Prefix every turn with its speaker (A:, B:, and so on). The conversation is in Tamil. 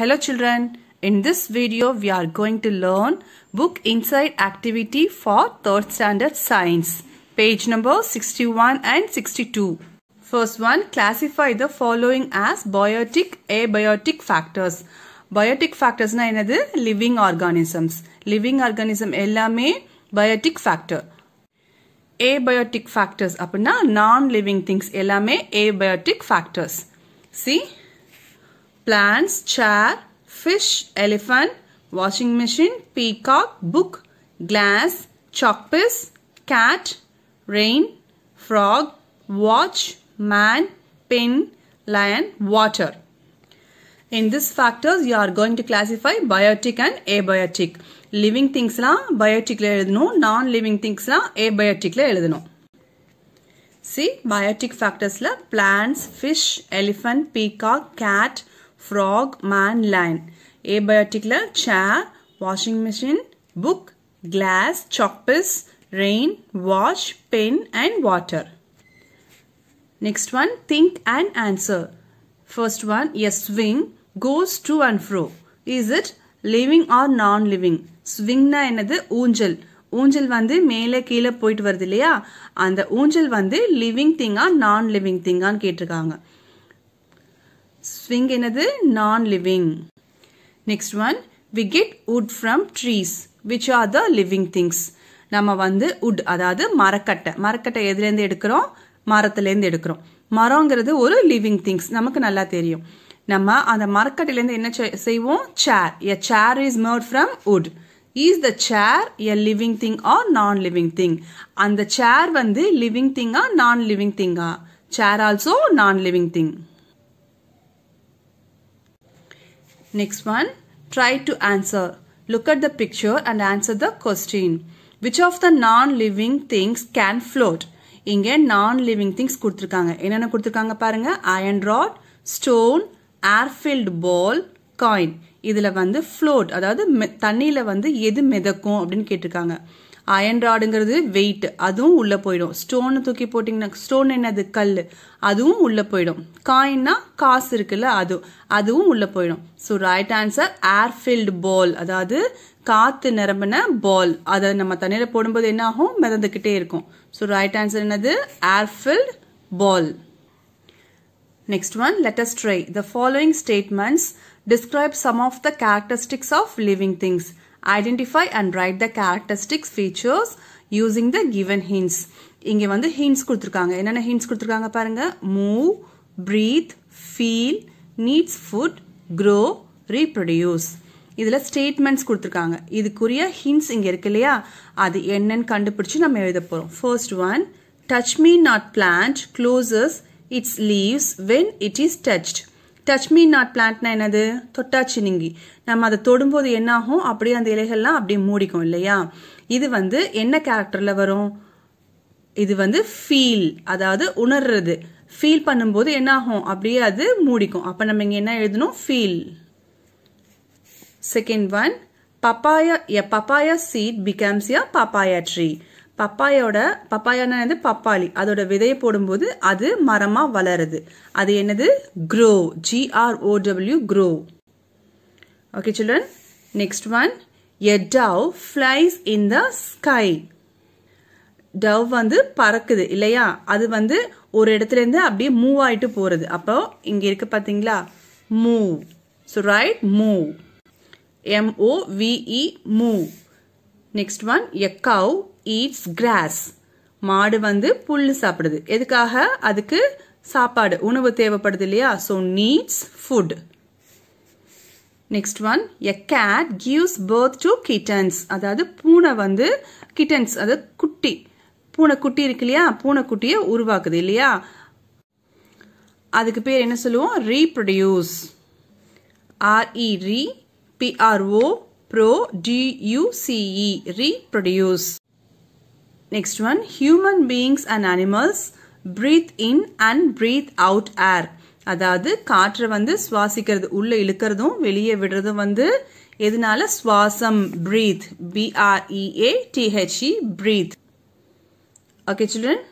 A: Hello children, in this video we are going to learn book inside activity for 3rd standard science. Page number 61 and 62. First one, classify the following as biotic, abiotic factors. Biotic ஃபேக்டர்ஸ்னா என்னது Living organisms. Living organism எல்லாமே biotic factor. Abiotic factors, அப்படின்னா non-living things எல்லாமே abiotic factors. See plants, chair, fish, elephant, washing machine, peacock, book, glass, chalkpiece, cat, rain, frog, watch, man, pin, lion, water. In these factors, you are going to classify biotic and abiotic. Living living திங்ஸ்லாம் பயோட்டிக்கில் எழுதணும் நான் லிவிங் திங்ஸ்லாம் ஏபயோட்டிக்கில் See biotic factors la plants, fish, elephant, peacock, cat. frog, man, lion. Abioticla, chair, washing machine, book, glass, chalkpiece, rain, wash, pen and water. Next one, think and answer. First one, a swing goes to and fro. Is it living or non living ஸ்விங்னா என்னது ஊஞ்சல் ஊஞ்சல் வந்து மேலே கீழே போயிட்டு வருது இல்லையா அந்த ஊஞ்சல் வந்து லிவிங் திங்கா நான் லிவிங் திங்கான்னு கேட்டிருக்காங்க ஸ்விங் என்னது non living next one we get wood from trees which are the living things நம்ம வந்து உட் அதாவது மரக்கட்டை மரக்கட்டை எதுலேருந்து எடுக்கிறோம் மரத்துலேருந்து எடுக்கிறோம் மரங்கிறது ஒரு லிவிங் திங்ஸ் நமக்கு நல்லா தெரியும் நம்ம அந்த மரக்கட்டையிலேருந்து என்ன செய்வோம் chair a chair is made from wood is the chair a living thing or non living thing அந்த சேர் வந்து லிவிங் திங்கா நான் லிவிங் திங்கா chair also non living thing Next one, try to answer. Look at the picture and answer the question. Which of the non-living things can float? இங்கே நான் லிவிங் திங்ஸ் கொடுத்துருக்காங்க என்னென்ன கொடுத்துருக்காங்க பாருங்க rod, stone, air-filled பால் coin. இதில வந்து float, அதாவது தண்ணியில் வந்து எது மிதக்கும் அப்படின்னு கேட்டிருக்காங்க அயன் ராடுங்கிறது வெயிட் அதுவும் உள்ளே போயிடும் ஸ்டோனை தூக்கி போட்டிங்கன்னா ஸ்டோன் என்னது கல் அதுவும் உள்ளே போயிடும் காயின்னா காசு இருக்குல்ல அது அதுவும் உள்ளே போயிடும் so right answer air filled ball அதாவது காற்று நிரம்பின பால் அதை நம்ம தண்ணியில் போடும்போது என்ன ஆகும் மிதந்துக்கிட்டே இருக்கும் ஸோ ரைட் ஆன்சர் என்னது air field ball next one let us the following statements statements some of the the of of things identify and write the characteristics features using the given hints இங்கே வந்து hints கொடுத்துருக்காங்க என்னென்ன hints கொடுத்துருக்காங்க பாருங்க move breathe feel needs food grow reproduce இதில் ஸ்டேட்மெண்ட்ஸ் கொடுத்துருக்காங்க இதுக்குரிய ஹின்ஸ் இங்கே இங்க இருக்கில்லையா அது என்னன்னு கண்டுபிடிச்சி நம்ம எழுத போரும் first one touch me not plant closes it's leaves when it is touched touch me not பிளான்ட்னா என்னது தொட்டாச்சி நீங்கி நம்ம அதை தொடும்போது என்னாகும் அப்படியே அந்த இலைகள்லாம் அப்படியே மூடிக்கும் இல்லையா இது வந்து என்ன கேரக்டரில் வரும் இது வந்து ஃபீல் அதாவது உணர்றது ஃபீல் பண்ணும்போது என்னாகும் அப்படியே அது மூடிக்கும் அப்போ நம்ம இங்கே என்ன எழுதணும் feel second one papaya a papaya seed becomes a papaya tree பப்பாயோட பப்பாயான வந்து பப்பாளி அதோட விதையை போடும்போது அது மரமாக வளருது அது என்னது grow G R O W grow okay children next one a dove flies in the sky dove வந்து பறக்குது இல்லையா அது வந்து ஒரு இருந்து அப்படியே மூவ் ஆகிட்டு போகிறது அப்போ இங்கே இருக்கு பாத்தீங்களா move so right move M O V E move next one a cow eats grass மாடு வந்து புல் சாப்பிடுது எதுக்காக அதுக்கு சாப்பாடு உணவு தேவைப்படுது இல்லையா so needs food next one a cat gives birth to kittens அதாவது பூனை வந்து கிட்டன்ஸ் அதாவது குட்டி பூனைக்குட்டி இருக்கு இல்லையா பூனைக்குட்டியை உருவாக்குது இல்லையா அதுக்கு பேர் என்ன சொல்லுவோம் reproduce R E P R O P-R-O-D-U-C-E, reproduce. Next one, human beings and animals breathe in and breathe out air. அதாவது காற்றை வந்து சுவாசிக்கிறது உள்ள இழுக்கிறதும் வெளியே விடுறதும் வந்து எதனால சுவாசம் breathe B R E A T H E breathe okay children